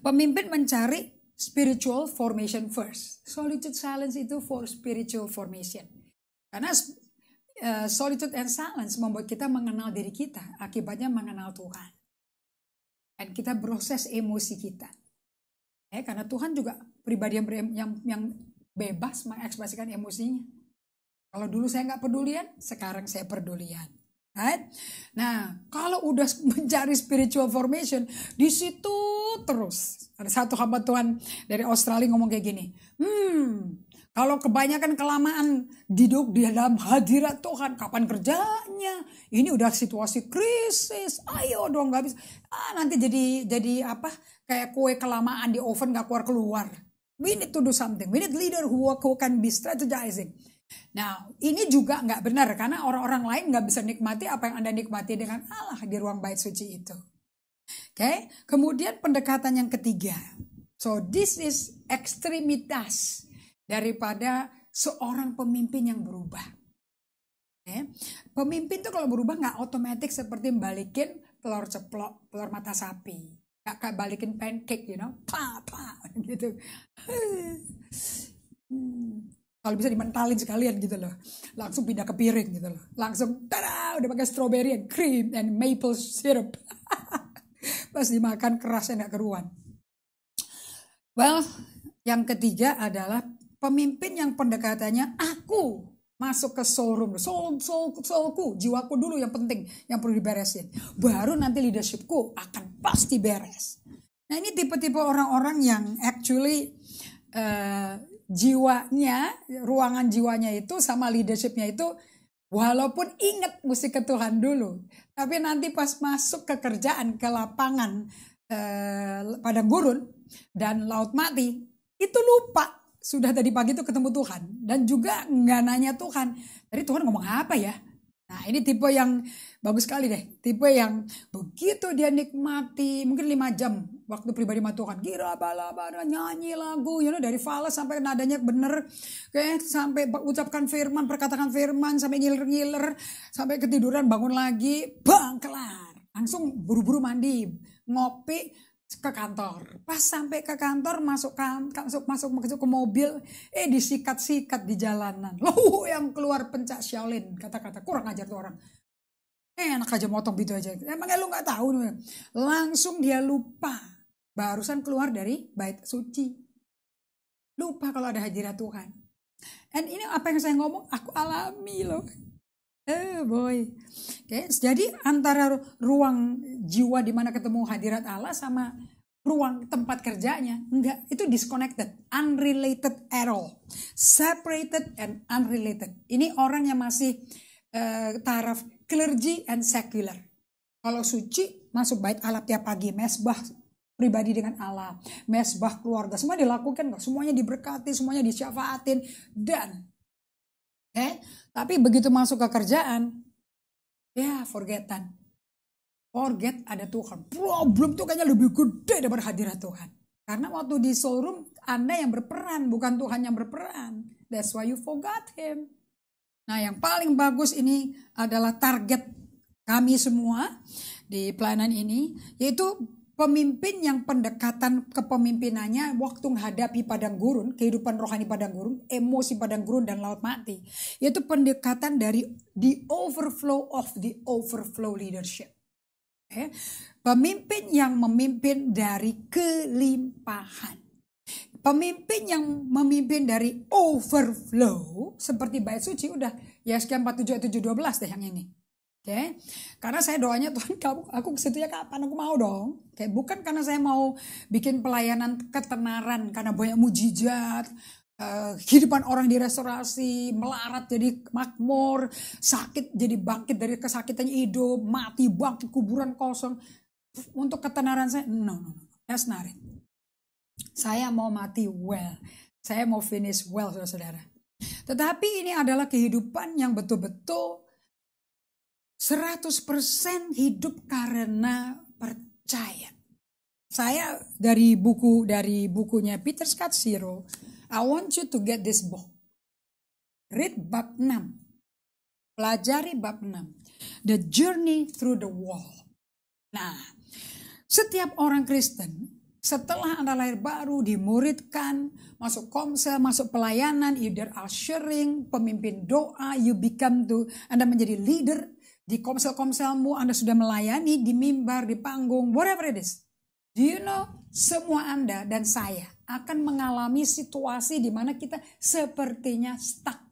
Pemimpin mencari spiritual formation first. Solitude silence itu for spiritual formation. Karena Eh, solitude and silence membuat kita mengenal diri kita, akibatnya mengenal Tuhan. Dan kita proses emosi kita. Eh, karena Tuhan juga pribadi yang, yang, yang bebas mengekspresikan emosinya. Kalau dulu saya nggak pedulian, sekarang saya pedulian. Right? Nah, kalau udah mencari spiritual formation, di situ terus. Ada satu hamba Tuhan dari Australia ngomong kayak gini, hmm, kalau kebanyakan kelamaan duduk di dalam hadirat Tuhan, kapan kerjanya? Ini udah situasi krisis. Ayo dong, nggak bisa. Ah, nanti jadi jadi apa? Kayak kue kelamaan di oven nggak keluar keluar. We need to do something. We need leader who, who can be strategizing. Nah, ini juga nggak benar karena orang-orang lain nggak bisa nikmati apa yang Anda nikmati dengan Allah di ruang bait suci itu. Oke, okay? kemudian pendekatan yang ketiga. So, this is extremitas daripada seorang pemimpin yang berubah. Eh, pemimpin tuh kalau berubah nggak otomatis seperti balikin telur ceplok, telur mata sapi. Nggak kayak balikin pancake, you know, pa pa gitu. Hmm. Kalau bisa dimentalin sekalian gitu loh. Langsung pindah ke piring gitu loh. Langsung tada udah pakai strawberry and cream and maple syrup. Pas dimakan kerasnya nggak keruan. Well, yang ketiga adalah pemimpin yang pendekatannya aku masuk ke showroom soul soul soulku jiwaku dulu yang penting yang perlu diberesin baru nanti leadershipku akan pasti beres nah ini tipe-tipe orang-orang yang actually uh, jiwanya ruangan jiwanya itu sama leadershipnya itu walaupun inget musik ke Tuhan dulu tapi nanti pas masuk ke kerjaan ke lapangan uh, pada gurun dan laut mati itu lupa sudah tadi pagi tuh ketemu Tuhan dan juga nggak nanya Tuhan tadi Tuhan ngomong apa ya nah ini tipe yang bagus sekali deh tipe yang begitu dia nikmati mungkin lima jam waktu pribadi sama Tuhan gila bala bala nyanyi lagu you know dari falas sampai nadanya bener kayak sampai ucapkan firman perkatakan firman sampai ngiler ngiler sampai ketiduran bangun lagi bang kelar langsung buru-buru mandi ngopi ke kantor. Pas sampai ke kantor masuk kan, masuk masuk masuk ke mobil, eh disikat-sikat di jalanan. Loh yang keluar pencak Shaolin kata-kata kurang ajar tuh orang. Eh, anak aja motong gitu aja. Emangnya lu nggak tahu? Langsung dia lupa. Barusan keluar dari bait suci. Lupa kalau ada hadirat Tuhan. Dan ini apa yang saya ngomong, aku alami loh eh boy. Oke, okay. jadi antara ruang jiwa di mana ketemu hadirat Allah sama ruang tempat kerjanya enggak itu disconnected, unrelated at all. Separated and unrelated. Ini orang yang masih uh, taraf clergy and secular. Kalau suci masuk bait Allah tiap pagi, mesbah pribadi dengan Allah, mesbah keluarga, semua dilakukan semuanya diberkati, semuanya disyafaatin dan Okay? Eh, tapi begitu masuk ke kerjaan, ya forgetan. Forget ada Tuhan. Problem tuh kayaknya lebih gede daripada hadirat Tuhan. Karena waktu di showroom, Anda yang berperan, bukan Tuhan yang berperan. That's why you forgot him. Nah, yang paling bagus ini adalah target kami semua di pelayanan ini, yaitu pemimpin yang pendekatan kepemimpinannya waktu menghadapi padang gurun, kehidupan rohani padang gurun, emosi padang gurun dan laut mati, yaitu pendekatan dari the overflow of the overflow leadership. Okay. Pemimpin yang memimpin dari kelimpahan. Pemimpin yang memimpin dari overflow seperti bait suci udah ya sekian 47 712 deh yang ini. Oke, okay? karena saya doanya Tuhan kamu, aku ya kapan aku mau dong. Oke, okay? bukan karena saya mau bikin pelayanan ketenaran karena banyak mujizat, uh, kehidupan orang direstorasi, melarat jadi makmur, sakit jadi bangkit dari kesakitannya hidup, mati bangkit kuburan kosong. Untuk ketenaran saya, no, no, no, that's not it. Saya mau mati well, saya mau finish well, saudara-saudara. Tetapi ini adalah kehidupan yang betul-betul 100% hidup karena percaya. Saya dari buku dari bukunya Peter Scott Zero, I want you to get this book. Read bab 6. Pelajari bab 6. The journey through the wall. Nah, setiap orang Kristen setelah Anda lahir baru, dimuridkan, masuk komsel, masuk pelayanan, either ushering, pemimpin doa, you become to, Anda menjadi leader, di komsel-komselmu Anda sudah melayani, di mimbar, di panggung, whatever it is. Do you know, semua Anda dan saya akan mengalami situasi di mana kita sepertinya stuck.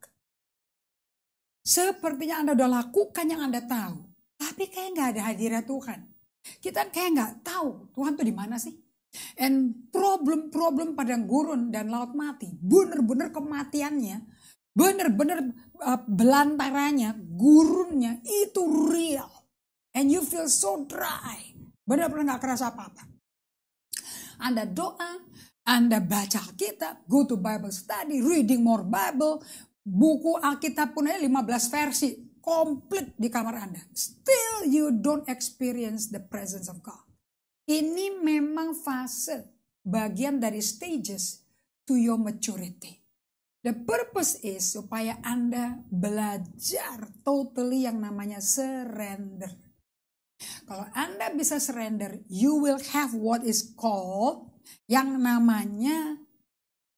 Sepertinya Anda udah lakukan yang Anda tahu, tapi kayak nggak ada hadirat Tuhan. Kita kayak nggak tahu Tuhan tuh di mana sih. And problem-problem padang gurun dan laut mati, bener-bener kematiannya bener-bener uh, belantaranya, gurunnya itu real. And you feel so dry. Bener-bener gak kerasa apa-apa. Anda doa, Anda baca kitab, go to Bible study, reading more Bible, buku Alkitab pun aja 15 versi, komplit di kamar Anda. Still you don't experience the presence of God. Ini memang fase bagian dari stages to your maturity. The purpose is supaya Anda belajar totally yang namanya surrender. Kalau Anda bisa surrender, you will have what is called yang namanya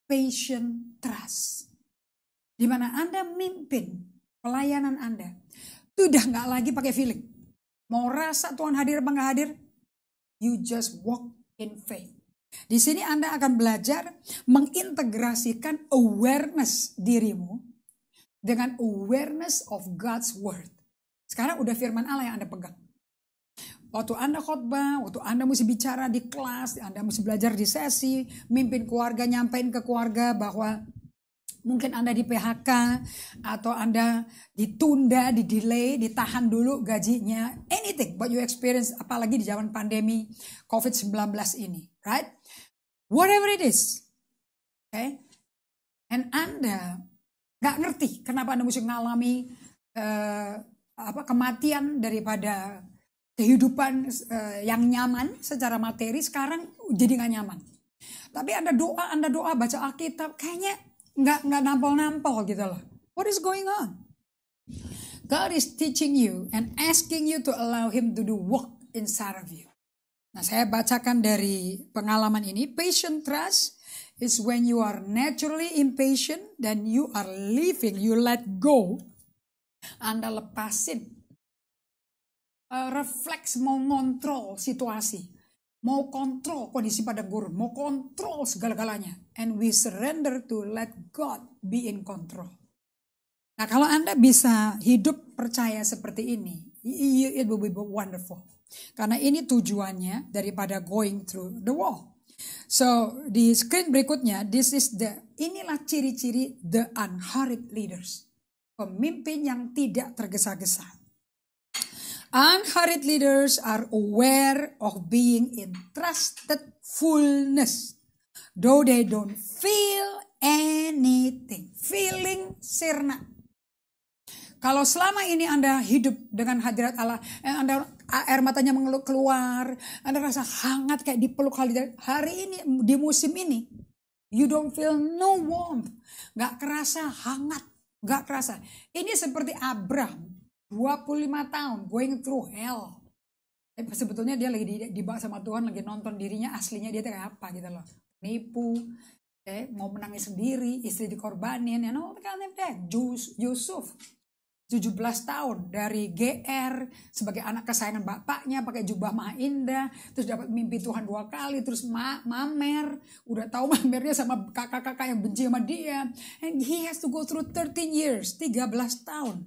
patient trust. Di mana Anda mimpin pelayanan Anda. Sudah nggak lagi pakai feeling. Mau rasa Tuhan hadir apa nggak hadir, you just walk in faith. Di sini Anda akan belajar mengintegrasikan awareness dirimu dengan awareness of God's word. Sekarang udah firman Allah yang Anda pegang. Waktu Anda khotbah, waktu Anda mesti bicara di kelas, Anda mesti belajar di sesi, mimpin keluarga, nyampein ke keluarga bahwa mungkin Anda di PHK atau Anda ditunda, didelay, ditahan dulu gajinya, anything but you experience apalagi di zaman pandemi COVID-19 ini, right? Whatever it is. Okay? And Anda nggak ngerti kenapa Anda mesti mengalami uh, apa kematian daripada kehidupan uh, yang nyaman secara materi sekarang jadi nggak nyaman. Tapi Anda doa, Anda doa baca Alkitab, kayaknya nggak nggak nampol-nampol gitu loh. What is going on? God is teaching you and asking you to allow Him to do work inside of you. Nah, saya bacakan dari pengalaman ini. Patient trust is when you are naturally impatient dan you are leaving, you let go. Anda lepasin. Uh, refleks mau kontrol situasi. Mau kontrol kondisi pada guru. Mau kontrol segala-galanya and we surrender to let God be in control. Nah, kalau Anda bisa hidup percaya seperti ini, it will be wonderful. Karena ini tujuannya daripada going through the wall. So, di screen berikutnya, this is the inilah ciri-ciri the unhurried leaders. Pemimpin yang tidak tergesa-gesa. Unhurried leaders are aware of being entrusted fullness though they don't feel anything. Feeling sirna. Kalau selama ini Anda hidup dengan hadirat Allah, eh, Anda eh, air matanya mengeluh keluar, Anda rasa hangat kayak dipeluk hadirat. Hari ini di musim ini, you don't feel no warmth. Gak kerasa hangat, gak kerasa. Ini seperti Abraham, 25 tahun, going through hell. Tapi eh, sebetulnya dia lagi dibawa sama Tuhan, lagi nonton dirinya aslinya dia kayak apa gitu loh nipu, okay? Ya, mau menangis sendiri, istri dikorbanin, ya you know, Yusuf, 17 tahun dari GR sebagai anak kesayangan bapaknya pakai jubah maha indah terus dapat mimpi Tuhan dua kali terus ma mamer udah tahu mamernya sama kakak-kakak yang benci sama dia and he has to go through 13 years 13 tahun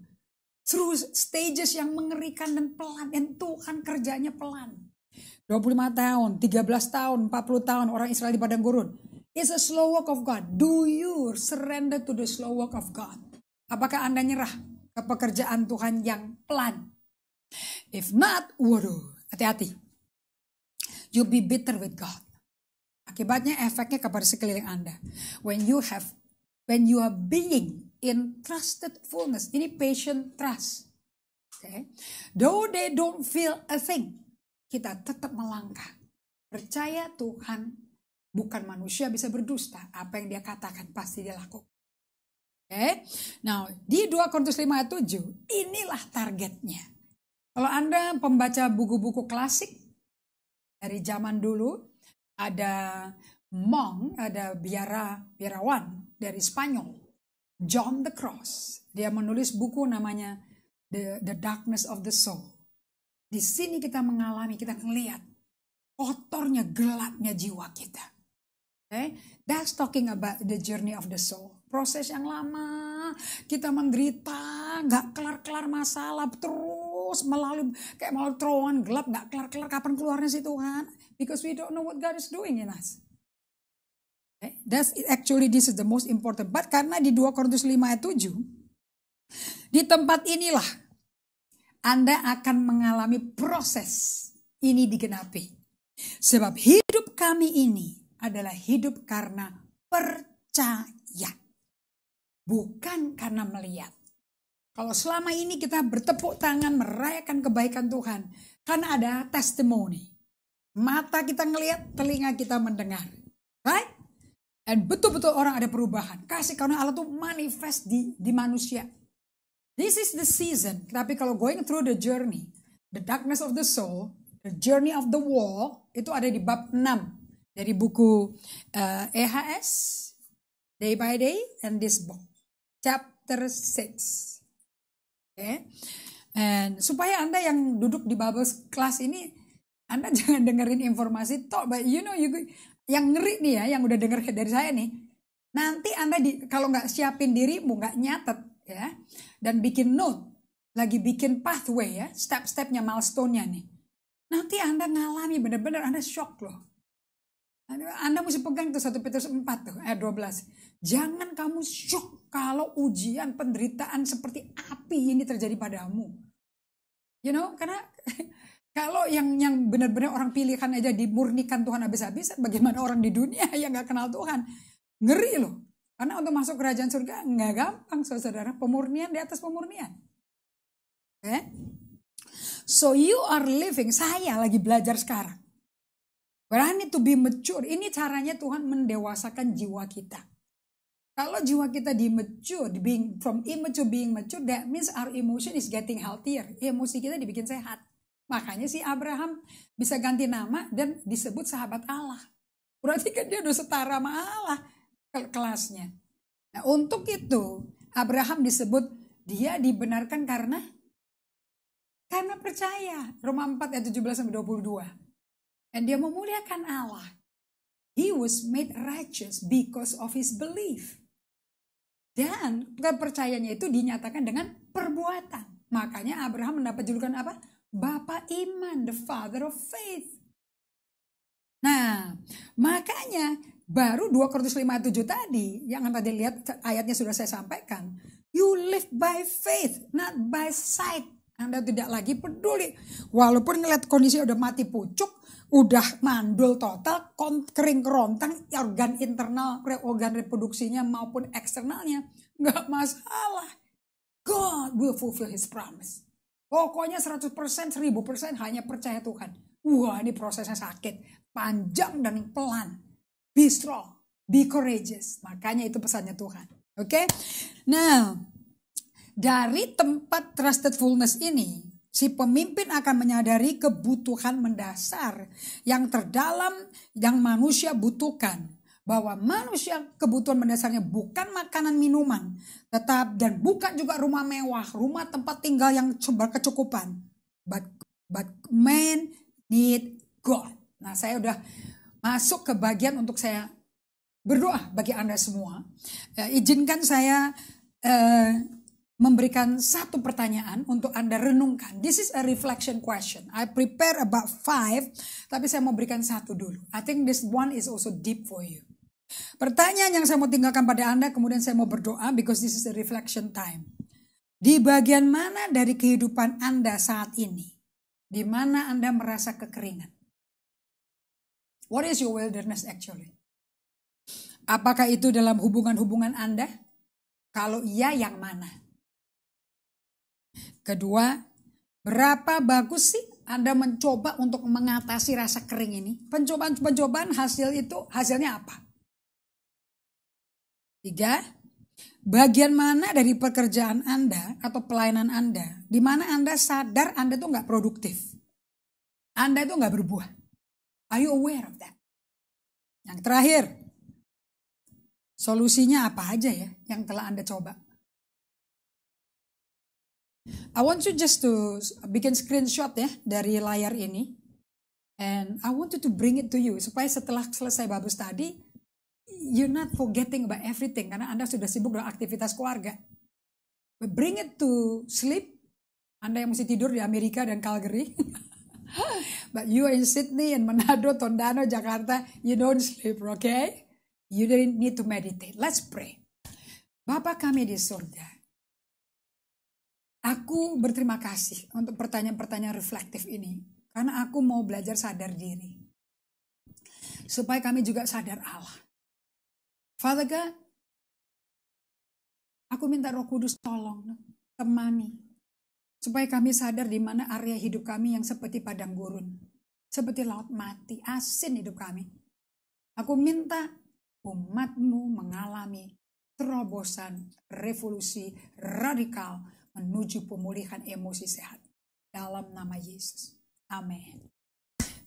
through stages yang mengerikan dan pelan dan Tuhan kerjanya pelan 25 tahun, 13 tahun, 40 tahun orang Israel di padang gurun. It's a slow walk of God. Do you surrender to the slow walk of God? Apakah Anda nyerah ke pekerjaan Tuhan yang pelan? If not, waduh, hati-hati. You'll be bitter with God. Akibatnya efeknya kepada sekeliling Anda. When you have when you are being in trusted fullness. Ini patient trust. Okay. Though they don't feel a thing kita tetap melangkah. Percaya Tuhan, bukan manusia bisa berdusta. Apa yang dia katakan pasti dia lakukan. Oke, okay? nah di 2 Korintus 5 ayat 7, inilah targetnya. Kalau Anda pembaca buku-buku klasik dari zaman dulu, ada Mong, ada biara, biarawan dari Spanyol, John the Cross. Dia menulis buku namanya The, the Darkness of the Soul di sini kita mengalami, kita melihat kotornya, gelapnya jiwa kita. Okay? Eh, that's talking about the journey of the soul. Proses yang lama, kita menderita, gak kelar-kelar masalah, terus melalui kayak melalui terowongan gelap, gak kelar-kelar kapan keluarnya sih Tuhan? Because we don't know what God is doing in us. Okay? Eh, that's actually this is the most important. But karena di 2 Korintus 5 ayat 7, di tempat inilah anda akan mengalami proses ini digenapi. Sebab hidup kami ini adalah hidup karena percaya. Bukan karena melihat. Kalau selama ini kita bertepuk tangan merayakan kebaikan Tuhan. Karena ada testimoni. Mata kita ngelihat, telinga kita mendengar. Right? Dan betul-betul orang ada perubahan. Kasih karena Allah itu manifest di, di manusia. This is the season. Tapi kalau going through the journey, the darkness of the soul, the journey of the wall itu ada di bab 6 dari buku uh, eh, EHS, Day by Day, and this book, chapter 6. Oke. Okay. And supaya Anda yang duduk di bubble kelas ini, Anda jangan dengerin informasi tok, but you know, you, yang ngeri nih ya, yang udah denger dari saya nih, nanti Anda di, kalau nggak siapin dirimu, nggak nyatet, ya dan bikin note lagi bikin pathway ya step-stepnya milestone-nya nih nanti anda ngalami bener-bener anda shock loh anda, mesti pegang tuh satu Petrus 4 tuh ayat 12 jangan kamu shock kalau ujian penderitaan seperti api ini terjadi padamu you know karena kalau yang yang benar-benar orang pilihan aja dimurnikan Tuhan habis-habisan bagaimana orang di dunia yang nggak kenal Tuhan ngeri loh karena untuk masuk kerajaan surga nggak gampang, saudara. Pemurnian di atas pemurnian. Oke? So you are living. Saya lagi belajar sekarang. Berani to be mature. Ini caranya Tuhan mendewasakan jiwa kita. Kalau jiwa kita di mature, being, from immature being mature, that means our emotion is getting healthier. Emosi kita dibikin sehat. Makanya si Abraham bisa ganti nama dan disebut sahabat Allah. Berarti kan dia udah setara sama Allah kelasnya. Nah, untuk itu Abraham disebut dia dibenarkan karena karena percaya. Roma 4 ayat 17 sampai 22. Dan dia memuliakan Allah. He was made righteous because of his belief. Dan kepercayaannya itu dinyatakan dengan perbuatan. Makanya Abraham mendapat julukan apa? Bapak iman, the father of faith. Nah, makanya baru dua kardus lima tujuh tadi yang anda lihat ayatnya sudah saya sampaikan you live by faith not by sight anda tidak lagi peduli walaupun ngeliat kondisi udah mati pucuk udah mandul total kering kerontang organ internal organ reproduksinya maupun eksternalnya Gak masalah God will fulfill his promise pokoknya 100% 1000% hanya percaya Tuhan wah ini prosesnya sakit panjang dan pelan Be strong, be courageous. Makanya itu pesannya Tuhan. Oke? Okay? Nah, dari tempat trusted fullness ini, si pemimpin akan menyadari kebutuhan mendasar yang terdalam yang manusia butuhkan bahwa manusia kebutuhan mendasarnya bukan makanan minuman, tetap dan bukan juga rumah mewah, rumah tempat tinggal yang berkecukupan. But, but man need God. Nah, saya udah masuk ke bagian untuk saya berdoa bagi Anda semua. Ya, izinkan saya eh, memberikan satu pertanyaan untuk Anda renungkan. This is a reflection question. I prepare about five, tapi saya mau berikan satu dulu. I think this one is also deep for you. Pertanyaan yang saya mau tinggalkan pada Anda, kemudian saya mau berdoa because this is a reflection time. Di bagian mana dari kehidupan Anda saat ini, di mana Anda merasa kekeringan? What is your wilderness actually? Apakah itu dalam hubungan-hubungan Anda? Kalau iya, yang mana? Kedua, berapa bagus sih Anda mencoba untuk mengatasi rasa kering ini? Pencobaan-pencobaan hasil itu hasilnya apa? Tiga, bagian mana dari pekerjaan Anda atau pelayanan Anda di mana Anda sadar Anda itu nggak produktif? Anda itu nggak berbuah. Are you aware of that? Yang terakhir, solusinya apa aja ya yang telah Anda coba? I want you just to bikin screenshot ya dari layar ini. And I want you to bring it to you supaya setelah selesai babus tadi, you're not forgetting about everything karena Anda sudah sibuk dengan aktivitas keluarga. But bring it to sleep. Anda yang mesti tidur di Amerika dan Calgary. But you are in Sydney and Manado, Tondano, Jakarta, you don't sleep, okay? You don't need to meditate. Let's pray. Bapak kami di surga, aku berterima kasih untuk pertanyaan-pertanyaan reflektif ini. Karena aku mau belajar sadar diri. Supaya kami juga sadar Allah. Father God, aku minta roh kudus tolong, temani, supaya kami sadar di mana area hidup kami yang seperti padang gurun, seperti laut mati, asin hidup kami. Aku minta umatmu mengalami terobosan revolusi radikal menuju pemulihan emosi sehat dalam nama Yesus. Amin.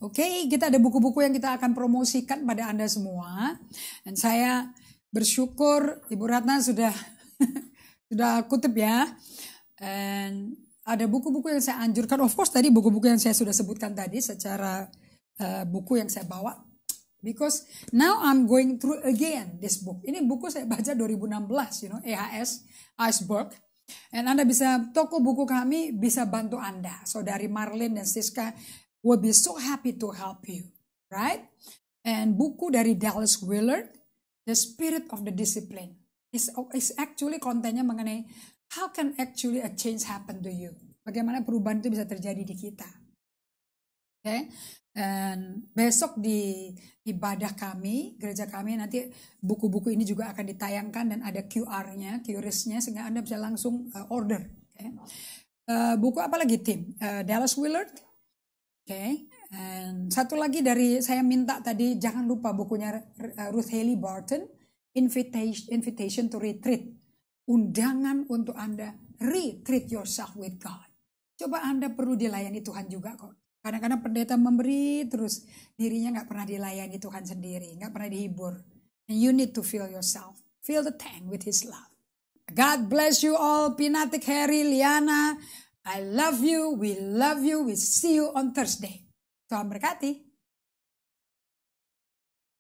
Oke, okay, kita ada buku-buku yang kita akan promosikan pada Anda semua. Dan saya bersyukur Ibu Ratna sudah sudah kutip ya. And ada buku-buku yang saya anjurkan. Of course tadi buku-buku yang saya sudah sebutkan tadi secara uh, buku yang saya bawa. Because now I'm going through again this book. Ini buku saya baca 2016, you know, EHS Iceberg. And Anda bisa, toko buku kami bisa bantu Anda. So dari Marlene dan Siska will be so happy to help you. Right? And buku dari Dallas Willard, The Spirit of the Discipline. Is, is actually kontennya mengenai how can actually a change happen to you? Bagaimana perubahan itu bisa terjadi di kita? Oke, okay? dan besok di ibadah kami, gereja kami nanti buku-buku ini juga akan ditayangkan dan ada QR-nya, qr nya sehingga Anda bisa langsung uh, order. Okay? Uh, eh, buku apa lagi tim? Uh, Dallas Willard. Oke, okay. And satu lagi dari saya minta tadi jangan lupa bukunya Ruth Haley Barton, Invitation, Invitation to Retreat undangan untuk Anda retreat yourself with God. Coba Anda perlu dilayani Tuhan juga kok. Kadang-kadang pendeta memberi terus dirinya nggak pernah dilayani Tuhan sendiri, nggak pernah dihibur. And you need to fill yourself, fill the tank with His love. God bless you all, Pinatik Harry, Liana. I love you, we love you, we see you on Thursday. Tuhan berkati.